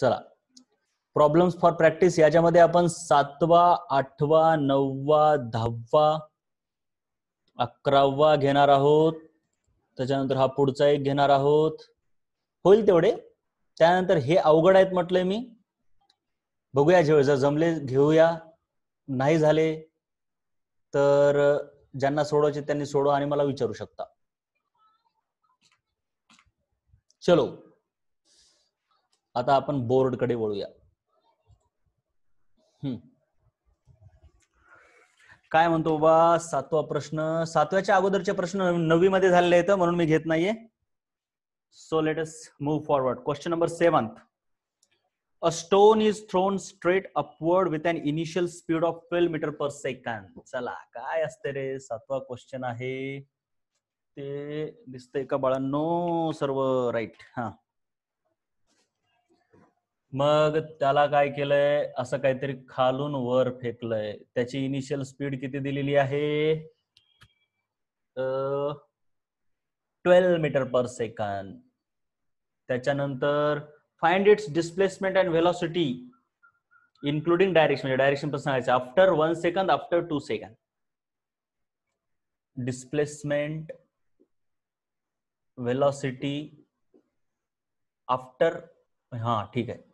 चला problems for practice याच्यामध्ये आपण सातवा आठवा नववा दहावा अकरावा घेणार आहोत त्याच्यानंतर हा पुढचा एक घेणार आहोत होईल तेवढे त्यानंतर हे अवघड आहेत म्हटलंय मी बघूया जेव्हा जर जमले घेऊया नाही झाले तर ज्यांना सोडवायचे त्यांनी सोडवा आणि मला विचारू शकता चलो आता आपण बोर्डकडे वळूया काय म्हणतो बाबा सातवा प्रश्न सातव्याच्या अगोदरचे प्रश्न नववी मध्ये झालेले आहेत म्हणून मी घेत नाहीये so let us move forward question number seven a stone is thrown straight upward with an initial speed of twelve metre per second चला काय असते रे सातवा क्वेश्चन आहे ते दिसतंय का बाळांनो सर्व राईट हा मग त्याला काय केलंय असं काहीतरी खालून वर फेकलंय त्याची इनिशियल स्पीड किती दिलेली आहे ट्वेल्व मीटर पर सेकंद त्याच्यानंतर find its displacement and velocity including direction म्हणजे डायरेक्शन पण सांगायचं after one second after two second displacement velocity after हा ठीक आहे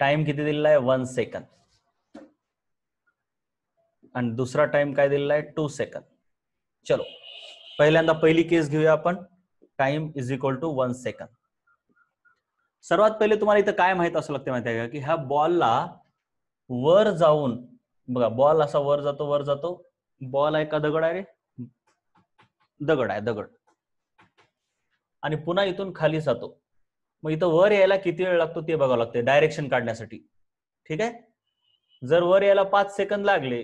टाइम किती दिलेला आहे वन सेकंद आणि दुसरा टाइम काय दिलेला आहे टू सेकंद चलो पहिल्यांदा पहिली केस घेऊया आपण time is equal to one second सर्वात पहिले तुम्हाला इथं काय माहित असं लागते माहिती आहे का की ह्या बॉलला वर जाऊन बघा बॉल असा वर जातो वर जातो बॉल आहे का दगड आहे दगड आहे दगड आणि पुन्हा इथून खाली जातो मग इथं वर यायला किती वेळ लागतो ते बघावं लागते डायरेक्शन काढण्यासाठी ठीक आहे जर वर यायला पाच सेकंद लागले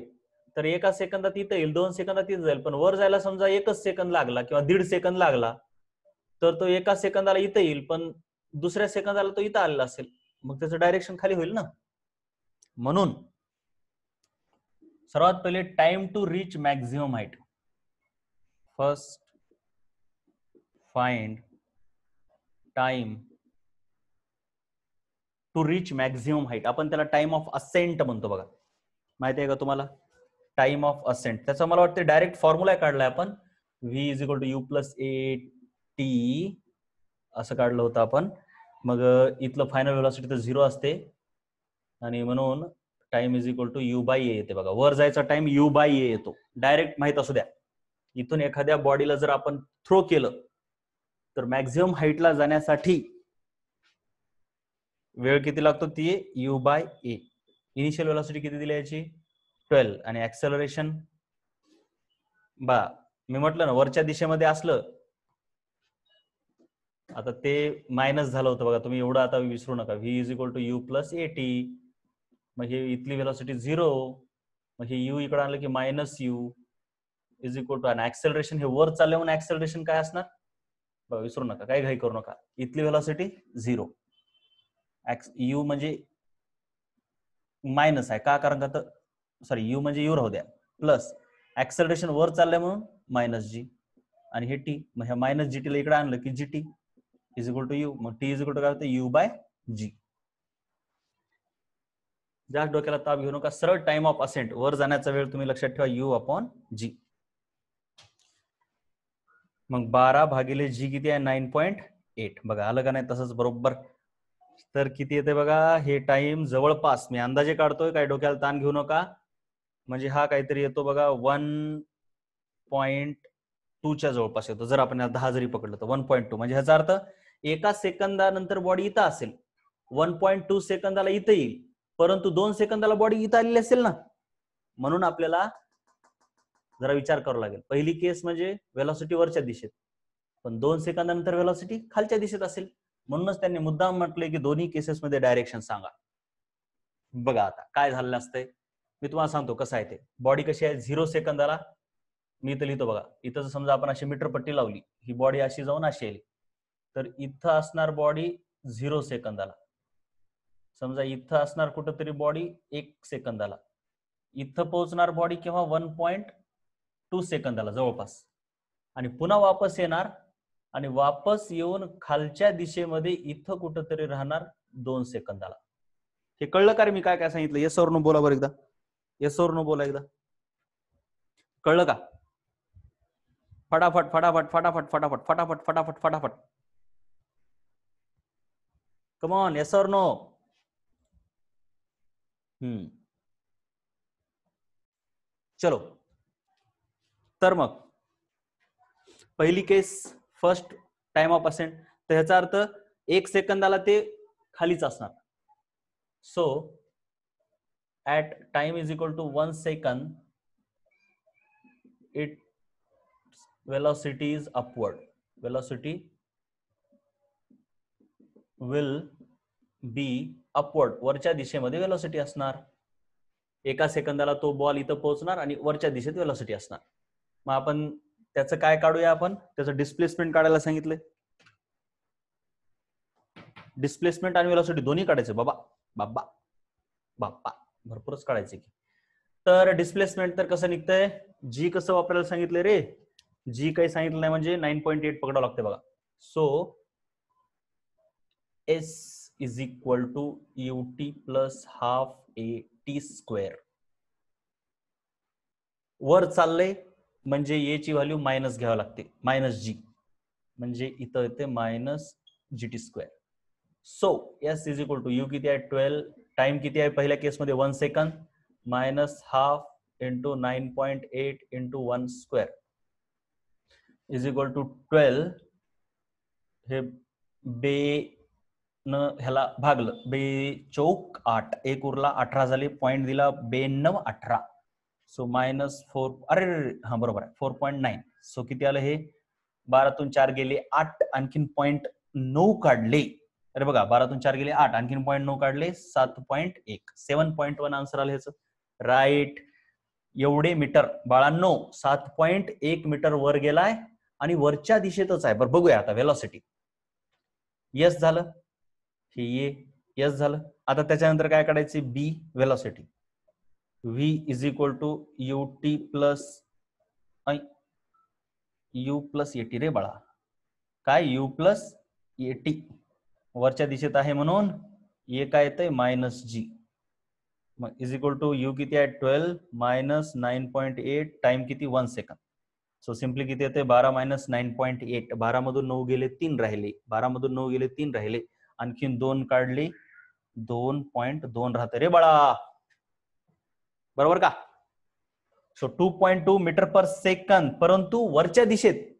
तर एका सेकंदात इथं येईल दोन सेकंदात इथं जाईल पण वर जायला समजा एकच सेकंद लागला किंवा दीड सेकंद लागला तर तो एका सेकंदाला इथं येईल पण दुसऱ्या सेकंदाला तो इथं आलेला असेल मग त्याचं डायरेक्शन खाली होईल ना म्हणून सर्वात पहिले time to reach maximum height first find time to reach maximum height आपण त्याला टाइम ऑफ असेंट म्हणतो बघा माहिती आहे का तुम्हाला टाइम ऑफ असेंट त्याचा मला वाटतं डायरेक्ट फॉर्म्युला काढलाय आपण V is equal to you plus A T असं काढलं होतं आपण मग इथलं फायनल व्हेलॉसिटी तर झिरो असते आणि म्हणून time is equal to U by A येते बघा वर जायचा टाइम यू बाय ए येतो डायरेक्ट माहित असू द्या इथून एखाद्या बॉडीला जर आपण थ्रो केलं तर मॅक्झिमम हाईटला जाण्यासाठी वेळ किती लागतो ती U by A initial velocity किती दिली याची ट्वेल्व आणि ऍक्सेलरेशन बा मी म्हटलं ना वरच्या दिशेमध्ये असलं आता ते मायनस झालं होतं बघा तुम्ही एवढं आता विसरू नका V is equal to you plus A T मग हे इथली वेलॉसिटी झिरो मग हे यू इकडे आणलं की minus U is equal to आणि ऍक्सेलरेशन हे वर चालले म्हणून ऍक्सेलरेशन काय असणार विसरू नका काय घाई करू नका इथली वेलॉसिटी झिरो यू म्हणजे मायनस आहे का कारण का तर सॉरी यू म्हणजे यू राहू द्या प्लस ऍक्सलरेशन वर चाललंय म्हणून मायनस जी आणि हे टी मग ह्या मायनस जी टीला इकडे आणलं की g t is equal to u मग टी इज इक्वल टू काय होतं यू बाय जी जास्त डोक्याला ताप घेऊ नका सरळ टाइम ऑफ असेंट वर जाण्याचा वेळ तुम्ही लक्षात ठेवा यू अपॉन जी मग बारा भागिले जी किती आहे नाईन पॉईंट एट बघा आलं का नाही तसंच बरोबर तर किती येते बघा हे टाइम जवळपास मी अंदाजे काढतोय काही डोक्याला ताण घेऊ नका म्हणजे हा काहीतरी येतो बघा वन पॉइंट टूच्या जवळपास येतो जर आपण दहा जरी पकडलं तर वन पॉईंट टू म्हणजे ह्याचा अर्थ एका सेकंदानंतर बॉडी इथं असेल वन पॉईंट टू सेकंदाला इथं येईल परंतु दोन सेकंदाला बॉडी इथं आलेली असेल ना म्हणून आपल्याला जरा विचार करावा लागेल पहिली केस म्हणजे वेलॉसिटी वरच्या दिशेत पण दोन सेकंदानंतर वेलॉसिटी खालच्या दिशेत असेल म्हणूनच त्यांनी मुद्दाम म्हटले की दोन्ही केसेसमध्ये डायरेक्शन सांगा बघा आता काय झालेलं असतंय मी तुम्हाला सांगतो कसं आहे ते बॉडी कशी आहे झिरो सेकंदाला मी इथं लिहितो बघा इथं जर समजा आपण अशी मीटर पट्टी लावली ही बॉडी अशी जाऊन अशी येईल तर इथं असणार बॉडी झिरो सेकंदाला समजा इथं असणार कुठंतरी बॉडी एक सेकंदाला इथं पोहोचणार बॉडी केव्हा वन पॉइंट टू सेकंद आला जवळपास आणि पुन्हा वापस येणार आणि वापस येऊन खालच्या दिशेमध्ये इथं कुठंतरी राहणार दोन सेकंदाला हे कळलं का रे मी काय काय सांगितलं येसवर न बोला बरं एकदा यसवर न बोला एकदा कळलं का फटाफट फटाफट फटाफट फटाफट फटाफट फटाफट फटाफट कमॉन येसवर नो हम्म चलो तर मग पहिली case first time of ascent तर ह्याचा अर्थ एक सेकंदाला ते खालीच असणार so at time is equal to one सेकंद it velocity is upward velocity will be upward वरच्या दिशेमध्ये वेलॉसिटी असणार एका सेकंदाला तो बॉल इथं पोहोचणार आणि वरच्या दिशेत वेलॉसिटी असणार मग आपण त्याचं काय काढूया आपण त्याचं डिस्प्लेसमेंट काढायला सांगितलंय डिस्प्लेसमेंट आणि वेलॉसिटी दोन्ही काढायचे बाबा बाबा बाप्पा भरपूरच काढायचे की तर डिस्प्लेसमेंट तर कसं निघतंय जी कसं वापरायला सांगितलंय रे जी काही सांगितलं नाही म्हणजे नाईन पॉईंट एट पकडावं लागते बघा so s is equal to u t plus half a t square वर चाललंय म्हणजे ए ची व्हॅल्यू मायनस घ्यावं लागते मायनस जी म्हणजे इथं येते minus g t square so s is equal to u किती आहे ट्वेल्व टाइम किती आहे पहिल्या केसमध्ये वन सेकंद minus half into nine point eight into one square is equal to twelve हे बे न ह्याला भागलं बे चौक आठ एक उरला अठरा झाली पॉइंट दिला बे नऊ अठरा सो मायनस फोर अरे हा बरोबर आहे फोर पॉईंट नाईन सो किती आलं हे बारातून चार गेले आठ आणखीन पॉईंट नऊ काढले अरे बघा बारातून चार गेले आठ आणखीन पॉईंट नऊ काढले सात पॉईंट एक सेवन पॉईंट वन आन्सर आलं राईट एवढे मीटर बाळांनो सात पॉईंट एक मीटर वर गेलाय आणि वरच्या दिशेतच आहे बरं बघूया आता वेलॉसिटी यस झालं हे ये यस झालं आता त्याच्यानंतर काय काढायचं b velocity v is equal to u t plus u plus a t रे बळा काय यू प्लस टी वरच्या दिशेत आहे म्हणून ए काय येतंय मायनस जी मग इज इक्वल टू यू किती आहे twelve minus nine point eight time किती वन सेकंद सो सिम्पली किती येते बारा मायनस नाईन पॉईंट एट बारा मधून नऊ गेले तीन राहिले बारा मधून नऊ गेले तीन राहिले आणखीन दोन काढले दोन पॉईंट दोन राहते रे बाळा बरोबर का so two point two metre per सेकंद परंतु वरच्या दिशेत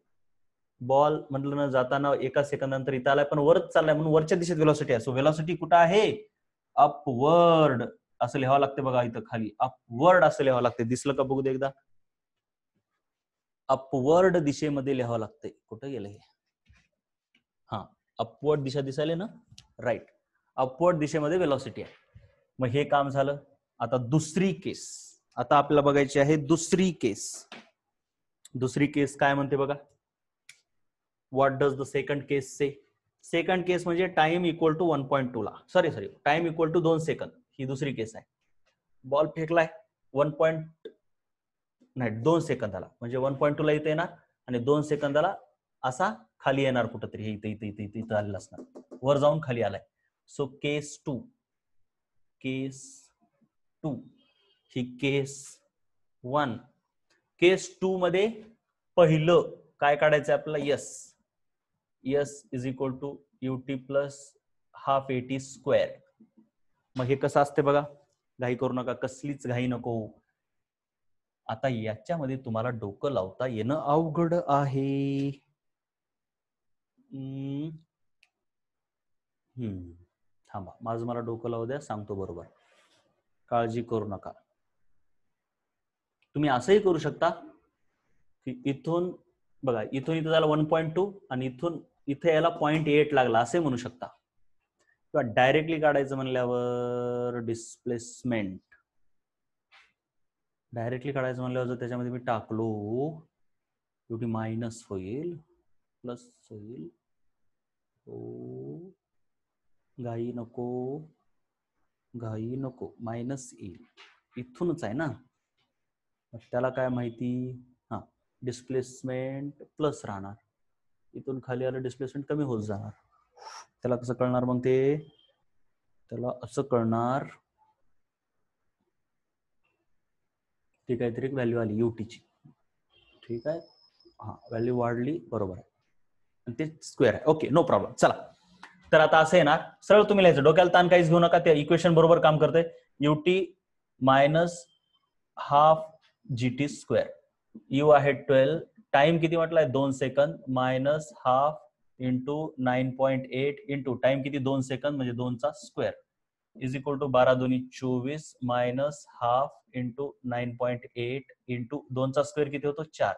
बॉल म्हटलं ना जाताना एका सेकंद नंतर इथं आलाय पण वरच चाललाय म्हणून वरच्या दिशेत व्हेलॉसिटी आहे सो व्हेलॉसिटी कुठं आहे अपवर्ड असं लिहावं लागते बघा इथं खाली अपवर्ड असं लिहावं लागते दिसलं का बघू दे एकदा अपवर्ड दिशेमध्ये लिहावं लागतंय कुठं गेलं हे हा अपवर्ड दिशा दिसायला ना राईट अपवर्ड दिशेमध्ये वेलॉसिटी आहे मग हे काम झालं आता दुसरी केस आता आपल्याला बघायची आहे दुसरी केस दुसरी केस काय म्हणते बघा what does the second case say second case म्हणजे time equal to one point two ला sorry sorry time equal to दोन सेकंद ही दुसरी केस आहे बॉल फेकलाय वन पॉईंट नाही दोन सेकंदाला म्हणजे वन पॉईंट टूला इथे येणार आणि दोन सेकंदाला असा खाली येणार कुठंतरी इथे इथे इथे इथे इथं आलेला असणार वर जाऊन खाली आलाय so case two case two ही केस वन केस टू मध्ये पहिलं काय काढायचं आपल्याला s s is equal to u t plus half a t square मग हे कसं असते बघा घाई करू नका कसलीच घाई नको आता याच्यामध्ये तुम्हाला डोकं लावता येणं अवघड आहे थांबा माझं मला डोकं लावू द्या सांगतो बरोबर काळजी करू नका तुम्ही असंही करू शकता की इथून बघा इथून इथं झालं वन पॉईंट टू आणि इथून इथे याला पॉईंट एट लागला असे म्हणू शकता किंवा डायरेक्टली काढायचं म्हणल्यावर डिस्प्लेसमेंट डायरेक्टली काढायचं म्हणल्यावर जर त्याच्यामध्ये मी टाकलो शेवटी मायनस होईल प्लस होईल हो, घाई नको घाई नको मायनस येईल इथूनच आहे ना त्याला काय माहिती हा डिस्प्लेसमेंट प्लस राहणार इथून खाली आलं डिस्प्लेसमेंट कमी होत जाणार त्याला कसं कळणार मग ते त्याला असं कळणार ती काहीतरी व्हॅल्यू आली युटीची ठीक आहे हा व्हॅल्यू वाढली बरोबर आहे आणि ते स्क्वेअर आहे ओके नो प्रॉब्लेम चला तर आता असं येणार सरळ तुम्ही लिहायचं डोक्याला ताण काहीच घेऊ नका त्या इक्वेशन बरोबर काम करते u t minus half g t square u आहे ट्वेल्व टाइम किती म्हटलाय दोन सेकंद minus half into nine point eight into time किती दोन सेकंद म्हणजे दोनचा स्क्वेअर इज इक्वल टू बारा दोन्ही चोवीस minus half into nine point eight into दोनचा स्क्वेअर किती होतो चार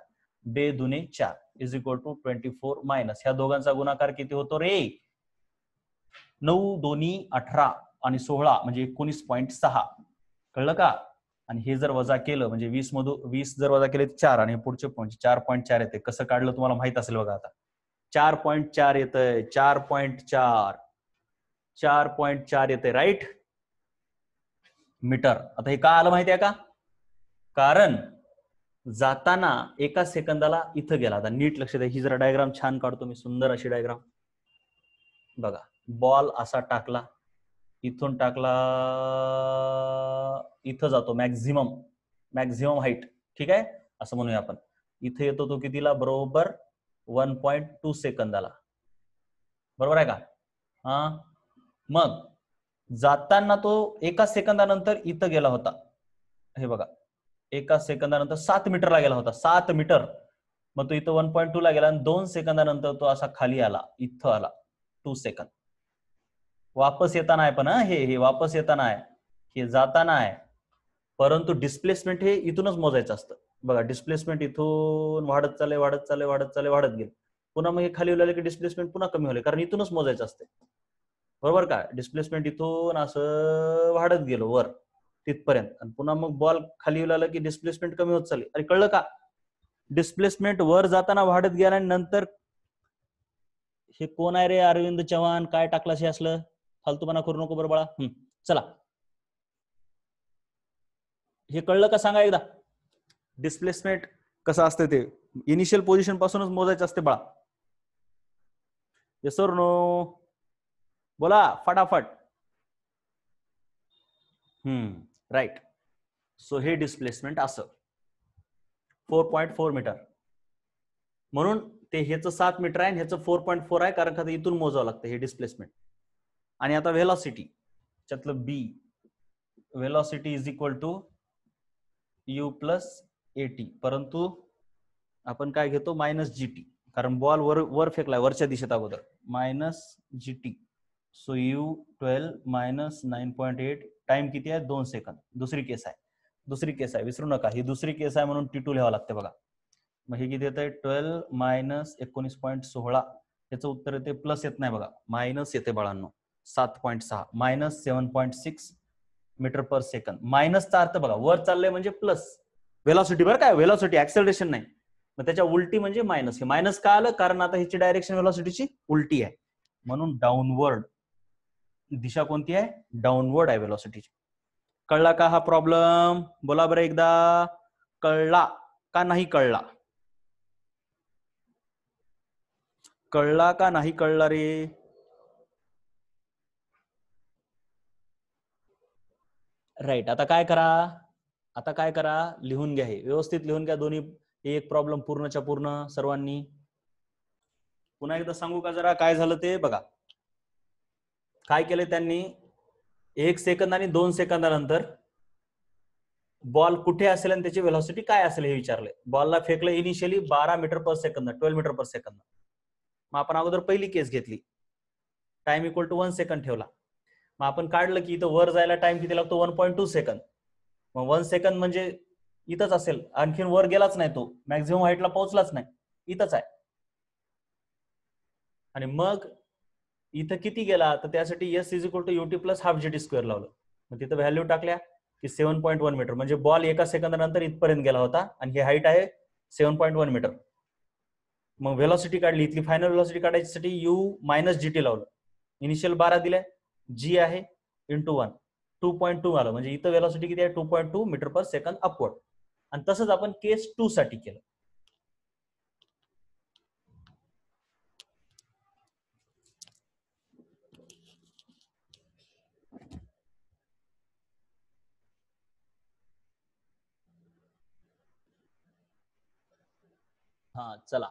बे दोन्ही चार is equal to twenty four minus ह्या दोघांचा गुणाकार किती होतो रे नऊ दोन्ही अठरा आणि सोळा म्हणजे एकोणीस पॉईंट सहा कळलं का आणि हे जर वजा केलं म्हणजे वीस मधून वीस जर वजा केले चार आणि पुढचे पॉईंट चार पॉईंट चार येते कसं काढलं तुम्हाला माहित असेल बघा आता चार पॉईंट चार येत चार पॉईंट चार चार पॉईंट चार येते राईट मीटर आता हे का आलं माहिती आहे का कारण जाताना एका सेकंदाला इथं गेला आता नीट लक्ष द्या ही जरा डायग्राम छान काढतो मी सुंदर अशी डायग्राम बघा बॉल असा टाकला इथून टाकला इथं जातो मॅक्झिमम मॅक्झिमम हाईट ठीक आहे असं म्हणूया आपण इथे येतो तो कितीला बरोबर वन पॉइंट टू सेकंदाला बरोबर आहे का हा मग जाताना तो एका सेकंदानंतर इथं गेला होता हे बघा एका सेकंदानंतर सात मीटरला गेला होता सात मीटर मग तो इथं वन पॉईंट टू ला गेला आणि दोन सेकंदानंतर तो असा खाली आला इथं आला टू सेकंद वापस येताना आहे पण हे हे वापस येताना आहे हे जाताना आहे परंतु डिस्प्लेसमेंट हे इथूनच मोजायचं असतं बघा डिस्प्लेसमेंट इथून वाढत चाले वाढत चालले वाढत चाले वाढत गेलं पुन्हा मग हे खाली उलाले की डिस्प्लेसमेंट पुन्हा कमी होईल कारण इथूनच मोजायचं असते बरोबर का डिस्प्लेसमेंट इथून असं वाढत गेलो वर तिथपर्यंत आणि पुन्हा मग बॉल खाली उलाला की डिस्प्लेसमेंट कमी होत चालली अरे कळलं का डिस्प्लेसमेंट वर जाताना वाढत गेला आणि नंतर हे कोण आहे रे अरविंद चव्हाण काय टाकलं हे असलं फालतूपणा करू नको बरं बाळा चला हे कळलं का सांगा एकदा डिस्प्लेसमेंट कसं असते ते इनिशियल पोझिशन पासूनच मोजायचं असते बाळा सर नो बोला फटाफट हम्म राईट सो हे डिस्प्लेसमेंट असं फोर पॉईंट फोर मीटर म्हणून ते ह्याचं सात मीटर आहे ह्याचं फोर पॉईंट फोर आहे कारण का इथून मोजावं लागतं हे डिस्प्लेसमेंट आणि आता व्हेलॉसिटी त्यातलं b velocity is equal to you plus t परंतु आपण काय घेतो मायनस जी टी कारण बॉल वर वर फेकलाय वरच्या दिशेत अगोदर minus g t so u twelve minus nine point eight time किती आहे दोन सेकंद दुसरी केस आहे दुसरी केस आहे विसरू नका ही दुसरी केस आहे म्हणून टी टू लिहावं लागते बघा मग हे किती येते ट्वेल्व मायनस एकोणीस पॉईंट सोळा ह्याचं उत्तर येते प्लस येत नाही बघा मायनस येते बाळांनो सात पॉईंट सहा मायनस seven point six metre per second मायनसचा अर्थ बघा वर चाललंय म्हणजे प्लस वेलॉसिटी बरं काय वेलॉसिटी ऍक्सेलरेशन नाही मग त्याच्या उलटी म्हणजे मायनस हे मायनस का आलं कारण आता ह्याची डायरेक्शन वेलॉसिटीची उलटी आहे म्हणून डाउनवर्ड दिशा कोणती आहे डाऊनवर्ड आहे वेलॉसिटीची कळला का हा प्रॉब्लेम बोला बरं एकदा कळला का नाही कळला कळला का नाही कळला रे राईट आता काय करा आता काय करा लिहून घ्या हे व्यवस्थित लिहून घ्या दोन्ही एक प्रॉब्लेम पूर्णच्या पूर्ण सर्वांनी पुन्हा एकदा सांगू का जरा काय झालं ते बघा काय केले त्यांनी एक सेकंद आणि दोन सेकंदानंतर बॉल कुठे असेल आणि त्याची व्हेलॉसिटी काय असेल हे विचारले बॉलला फेकलं इनिशियली बारा मीटर पर सेकंद ट्वेल्व मीटर पर सेकंद मग आपण अगोदर पहिली केस घेतली टाइम इक्वल टू वन सेकंद ठेवला मग आपण काढलं की इथं वर जायला टाइम किती लागतो वन पॉईंट टू सेकंद मग वन सेकंद म्हणजे इथंच असेल आणखीन वर गेलाच नाही तो मॅक्झिमम हाईटला पोहोचलाच नाही इथंच आहे आणि मग इथं किती गेला तर त्यासाठी s is equal to u t plus half g t square लावलं मग तिथं व्हॅल्यू टाकल्या की सेव्हन पॉईंट वन मीटर म्हणजे बॉल एका सेकंदानंतर इथपर्यंत गेला होता आणि हे हाईट आहे सेव्हन पॉईंट वन मीटर मग व्हेलॉसिटी काढली इथली फायनल व्हेलॉसिटी काढायसाठी यू मायनस जी टी लावलं इनिशियल बारा दिले जी आहे into one two point two आलं म्हणजे इथं वेलॉसिटी किती आहे two point to metre per second upward आणि तसंच आपण केस टू साठी केलं हा चला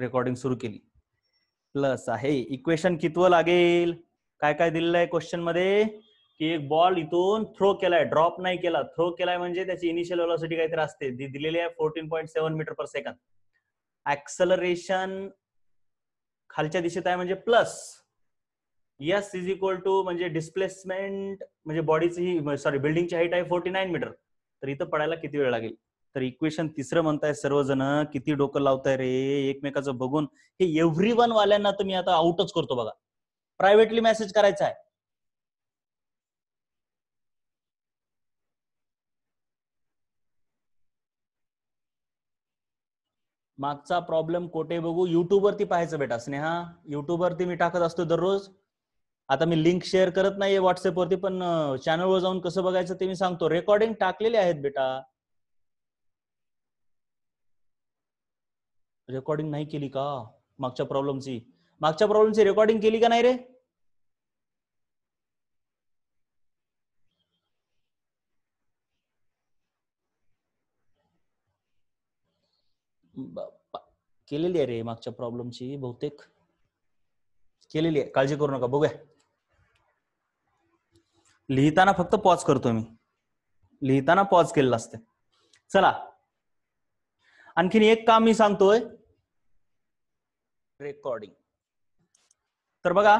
रेकॉर्डिंग सुरू केली प्लस आहे इक्वेशन कितवं लागेल काय काय दिलेलं आहे क्वेश्चन मध्ये की एक बॉल इथून थ्रो केलाय ड्रॉप नाही केला थ्रो केलाय म्हणजे त्याची इनिशियल वेलॉसिटी काहीतरी असते ती दिलेली आहे fourteen point seven metre per सेकंद ऍक्सलरेशन खालच्या दिशेत आहे म्हणजे plus s is equal to म्हणजे डिस्प्लेसमेंट म्हणजे बॉडीची सॉरी बिल्डिंगची हाईट आहे फोर्टी नाईन मीटर तर इथं पडायला किती वेळ लागेल तर इक्वेशन तिसरं म्हणताय सर्वजण किती डोकं लावताय रे एकमेकाचं बघून हे एव्हरी वन वाल्यांना तर मी आता आउटच करतो बघा प्रायव्हेटली मेसेज करायचा आहे मागचा प्रॉब्लेम कोठे बघू वरती पाहायचं बेटा स्नेहा वरती मी टाकत असतो दररोज आता मी लिंक शेअर करत नाहीये वरती पण चॅनलवर जाऊन कसं बघायचं ते मी सांगतो रेकॉर्डिंग टाकलेले आहेत बेटा रेकॉर्डिंग नाही केली का मागच्या प्रॉब्लेमची मागच्या प्रॉब्लेमची रेकॉर्डिंग केली का नाही रे केलेली आहे रे मागच्या प्रॉब्लेमची बहुतेक केलेली आहे काळजी करू नका बघूया लिहिताना फक्त पॉज करतो मी लिहिताना पॉज केलेला असते चला आणखीन एक काम मी सांगतोय रेकॉर्डिंग तर बघा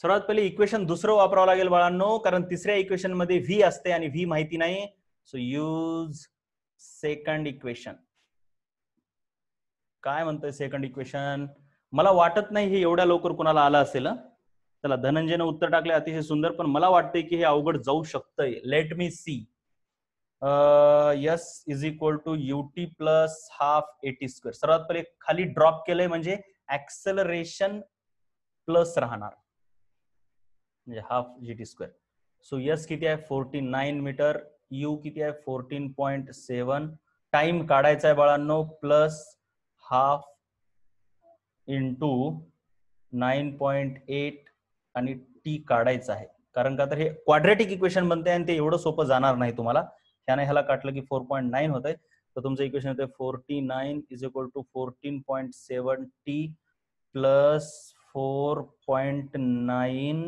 सर्वात पहिले इक्वेशन दुसरं वापरावं लागेल बाळांनो कारण तिसऱ्या इक्वेशन मध्ये व्ही असते आणि व्ही माहिती नाही सो यूज सेकंड इक्वेशन काय म्हणतोय सेकंड इक्वेशन मला वाटत नाही हे एवढ्या लवकर कुणाला आलं असेल चला धनंजयनं उत्तर टाकले अतिशय सुंदर पण मला वाटतंय की हे अवघड जाऊ शकतंय let me see s is equal to u t plus half a t square सर्वात पहिले खाली ड्रॉप केलंय म्हणजे ऍक्सलरेशन प्लस राहणार म्हणजे half g t square so s किती आहे फोर्टी नाईन मीटर यू किती आहे फोर्टीन पॉईंट सेवन टाइम काढायचा आहे बाळांनो plus half into nine point eight आणि टी काढायचं आहे कारण का तर हे क्वाड्रेटिक इक्वेशन बनते आणि ते एवढं सोपं जाणार नाही तुम्हाला ह्याने ह्याला काटलं की फोर पॉईंट नाईन होत आहे तर तुमचं इक्वेशन होतं forty nine is equal to fourteen point seven t plus four point nine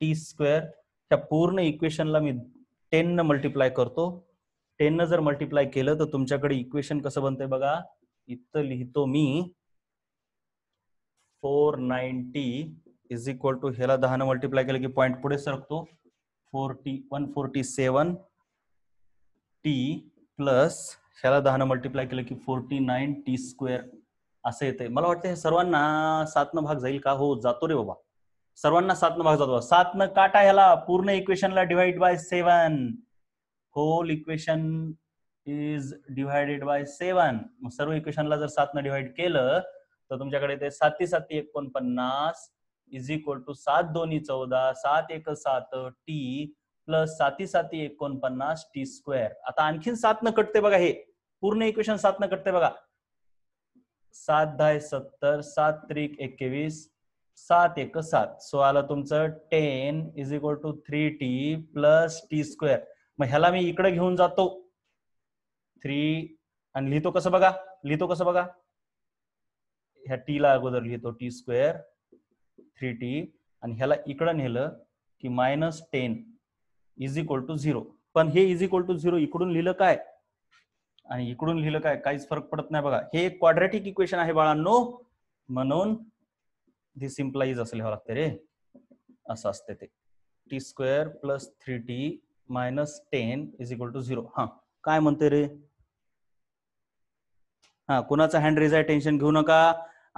t square ह्या पूर्ण इक्वेशनला मी न मल्टिप्लाय करतो न जर मल्टिप्लाय केलं तर तुमच्याकडे इक्वेशन कसं बनतंय बघा इथं लिहितो मी four ninety is equal to ह्याला दहा मल्टिप्लाय केलं की पॉईंट पुढे सरकतो forty one forty seven t plus ह्याला दहा मल्टिप्लाय केलं की फोर्टी नाईन टी स्क्वेअर असं येते मला वाटतं हे सर्वांना न भाग जाईल का हो जातो रे बाबा सर्वांना न भाग जातो न काटा ह्याला पूर्ण इक्वेशनला divide by seven whole equation is divided by seven सर्व इक्वेशनला जर सातनं डिव्हाइड केलं तर तुमच्याकडे ते साती साती एकोणपन्नास इज इक्वल टू सात दोन्ही चौदा सात एक सात टी प्लस साती साती एकोणपन्नास टी स्क्वेअर आता आणखीन सातनं कटते बघा हे पूर्ण इक्वेशन सातनं कटते बघा सात दहा सत्तर सात त्रिक एकवीस सात एक सात सो आलं तुमचं ten is equal to three t plus t square मग ह्याला मी इकडे घेऊन जातो थ्री आणि लिहितो कसं बघा लिहितो कसं बघा ह्या टी ला अगोदर लिहितो टी स्क्वेअर थ्री टी आणि ह्याला इकडं नेलं की minus ten is equal to zero पण हे इज इक्वल टू झिरो इकडून लिहिलं काय आणि इकडून लिहिलं काय काहीच फरक पडत नाही बघा हे एक क्वाड्रेटिक इक्वेशन आहे बाळांनो म्हणून दिस सिम्प्लाईज असं लिहावं लागते रे असं असते ते t square plus three t minus ten is equal to zero हा काय म्हणते रे हा कुणाचा हँड रेज आहे टेन्शन घेऊ नका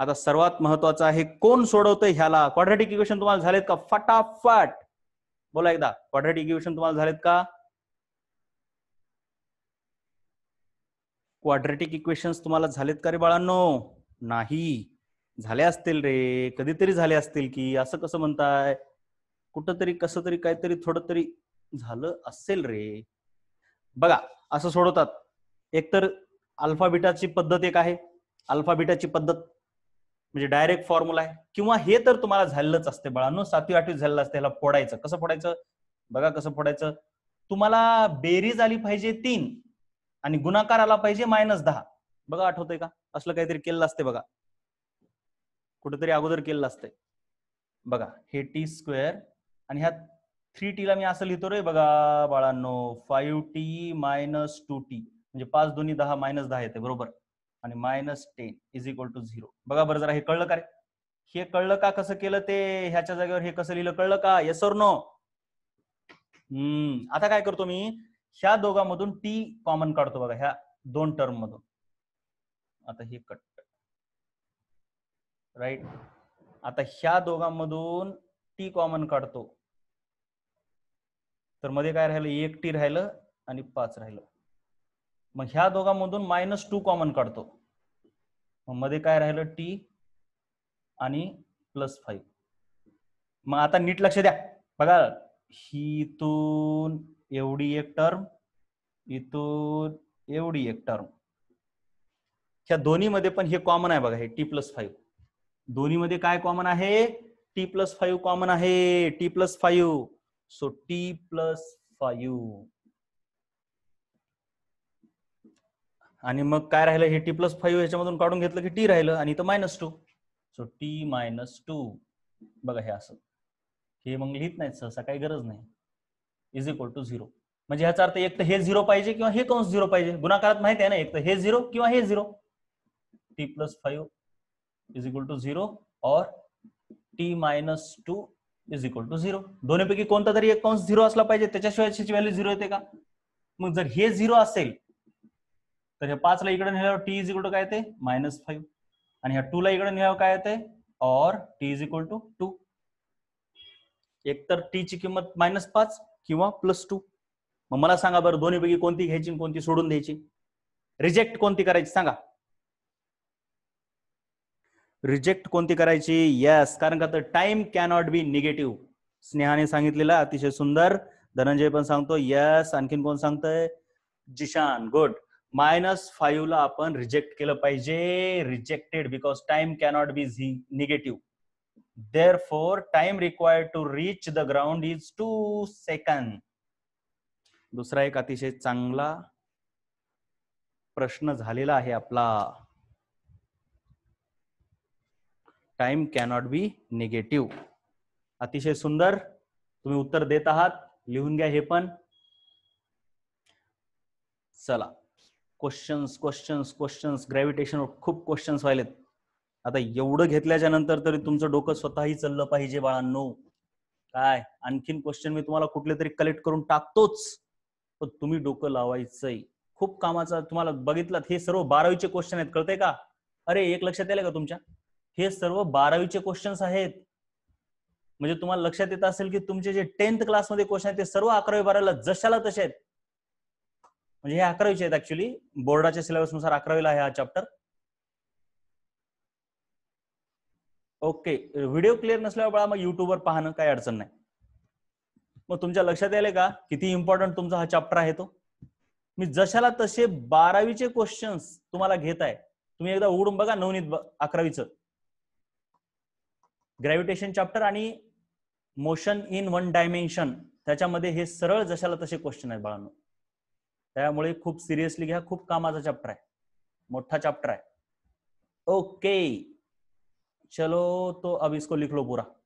आता सर्वात महत्वाचं आहे कोण सोडवतं ह्याला क्वाड्रेटिक इक्वेशन तुम्हाला झालेत का फटाफट बोला एकदा क्वाड्रेटिक इक्वेशन तुम्हाला झालेत का क्वाड्रेटिक इक्वेशन्स तुम्हाला झालेत का रे बाळांनो नाही झाले असतील रे कधीतरी झाले असतील की असं कसं म्हणताय कुठंतरी कस तरी काहीतरी थोड तरी झालं असेल रे बघा असं सोडवतात एकतर अल्फाबिटाची पद्धत एक आहे अल्फाबिटाची पद्धत म्हणजे डायरेक्ट फॉर्म्युला आहे किंवा हे तर तुम्हाला झालेलंच असते बाळांनो सातवी आठवी झालेलं असते ह्याला फोडायचं कसं फोडायचं बघा कसं फोडायचं तुम्हाला बेरीज आली पाहिजे तीन आणि गुणाकार आला पाहिजे मायनस दहा बघा आठवतंय का असलं काहीतरी केलेलं असते बघा कुठेतरी अगोदर केलं असते बघा हे टी स्क्वेअर आणि ह्या थ्री टीला मी असं लिहितो रे बघा बाळांनो five t minus two t म्हणजे पाच दोन्ही दहा मायनस दहा येते बरोबर आणि minus ten is equal to zero बघा बरं जरा हे कळलं का रे हे कळलं का कसं केलं ते ह्याच्या जागेवर हे कसं लिहिलं कळलं का सर नो हम्म आता काय करतो मी ह्या दोघांमधून टी कॉमन काढतो बघा ह्या दोन टर्म मधून आता हे कट राईट आता ह्या दोघांमधून टी कॉमन काढतो तर मध्ये काय राहिलं एक टी राहिलं आणि पाच राहिलं मग ह्या दोघांमधून मायनस टू कॉमन काढतो मग मध्ये काय राहिलं टी आणि प्लस फाईव्ह मग आता नीट लक्ष द्या बघा इथून एवढी एक टर्म इथून एवढी एक टर्म ह्या दोन्हीमध्ये पण हे कॉमन आहे बघा हे टी प्लस फाईव्ह दोन्हीमध्ये काय कॉमन आहे टी प्लस फाईव्ह कॉमन आहे t plus five so t plus five आणि मग काय राहिलं हे टी प्लस फाईव्ह याच्यामधून काढून घेतलं की टी राहिलं आणि इथं minus two so t minus two बघा हे असं हे मग लिहित नाहीत सहसा काही गरज नाही इज इक्वल टू झिरो म्हणजे ह्याचा अर्थ एक तर हे झिरो पाहिजे किंवा हे कंस झिरो पाहिजे गुणाकारात माहिती आहे ना एक तर हे झिरो किंवा हे zero t plus five is equal to zero और t minus two is equal to zero दोन्हीपैकी कोणता तरी एक कंस झिरो असला पाहिजे त्याच्याशिवाय व्हॅल्यू झिरो येते का मग जर हे झिरो असेल तर हे पाचला इकडे नेल्यावर टी इज इक्वल टू काय येते मायनस फाईव्ह आणि ह्या टू ला इकडे नेल्यावर काय येते और t is equal to two एकतर टी ची किंमत मायनस पाच किंवा प्लस टू मग मला सांगा बरं दोन्हीपैकी कोणती घ्यायची कोणती सोडून द्यायची रिजेक्ट कोणती करायची सांगा रिजेक्ट कोणती करायची येस कारण का तर टाइम कॅनॉट बी निगेटिव्ह स्नेहाने सांगितलेला अतिशय सुंदर धनंजय पण सांगतो येस आणखीन कोण सांगतोय जिशान गुड मायनस ला आपण रिजेक्ट केलं पाहिजे rejected because time cannot be negative therefore time required to reach the ground is two second दुसरा एक अतिशय चांगला प्रश्न झालेला आहे आपला टाइम कॅनॉट बी निगेटिव्ह अतिशय सुंदर तुम्ही उत्तर देत आहात लिहून घ्या हे पण चला क्वेश्चन्स क्वेश्चन्स क्वेश्चन्स ग्रॅव्हिटेशन खूप क्वेश्चन्स व्हायलेत आता एवढं घेतल्याच्या नंतर तरी तुमचं डोकं स्वतःही चाललं पाहिजे बाळांनो काय आणखीन क्वेश्चन मी तुम्हाला कुठले तरी कलेक्ट करून टाकतोच पण तुम्ही डोकं लावायचंय खूप कामाचा तुम्हाला बघितलात हे सर्व बारावीचे क्वेश्चन आहेत कळतंय का अरे एक लक्षात आलं का तुमच्या हे सर्व बारावीचे क्वेश्चन्स आहेत म्हणजे तुम्हाला लक्षात येत असेल की तुमचे जे टेन्थ क्लासमध्ये क्वेश्चन आहेत ते सर्व अकरावी बाराला जशाला तसे आहेत म्हणजे हे अकरावीचे आहेत ऍक्च्युली बोर्डाच्या सिलेबसनुसार अकरावीला आहे हा चॅप्टर ओके व्हिडिओ क्लिअर नसल्यावर बाळा मग युट्यूबवर पाहणं काही अडचण नाही मग तुमच्या लक्षात आले का किती इम्पॉर्टंट तुमचा हा चॅप्टर आहे तो मी जशाला तसे बारावीचे क्वेश्चन्स तुम्हाला घेत आहे तुम्ही एकदा उघडून बघा नवनीत अकरावीचं ग्रॅव्हिटेशन चॅप्टर आणि मोशन इन वन डायमेन्शन त्याच्यामध्ये हे सरळ जशाला तसे क्वेश्चन आहेत बाळांनो त्यामुळे खूप सिरियसली घ्या खूप कामाचा चॅप्टर आहे मोठा चॅप्टर आहे ओके चलो तो अब इसको लिख लो पूरा